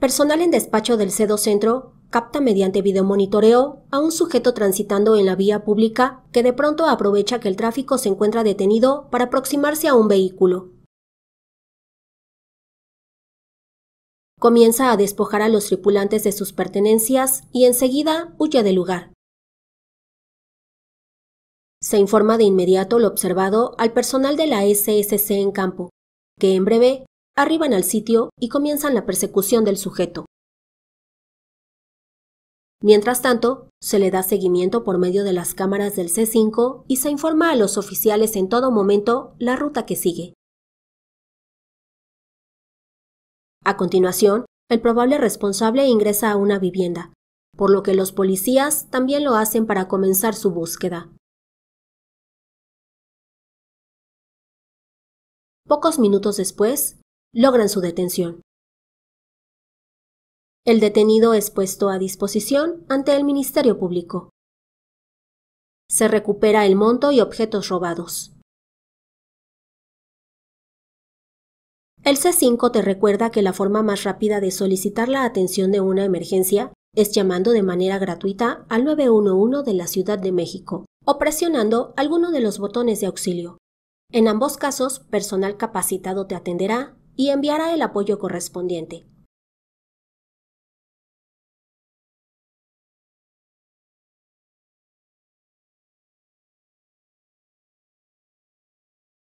Personal en despacho del CEDO Centro capta mediante videomonitoreo a un sujeto transitando en la vía pública que de pronto aprovecha que el tráfico se encuentra detenido para aproximarse a un vehículo. Comienza a despojar a los tripulantes de sus pertenencias y enseguida huye del lugar. Se informa de inmediato lo observado al personal de la SSC en campo, que en breve arriban al sitio y comienzan la persecución del sujeto. Mientras tanto, se le da seguimiento por medio de las cámaras del C5 y se informa a los oficiales en todo momento la ruta que sigue. A continuación, el probable responsable ingresa a una vivienda, por lo que los policías también lo hacen para comenzar su búsqueda. Pocos minutos después, logran su detención. El detenido es puesto a disposición ante el Ministerio Público. Se recupera el monto y objetos robados. El C5 te recuerda que la forma más rápida de solicitar la atención de una emergencia es llamando de manera gratuita al 911 de la Ciudad de México o presionando alguno de los botones de auxilio. En ambos casos, personal capacitado te atenderá y enviará el apoyo correspondiente.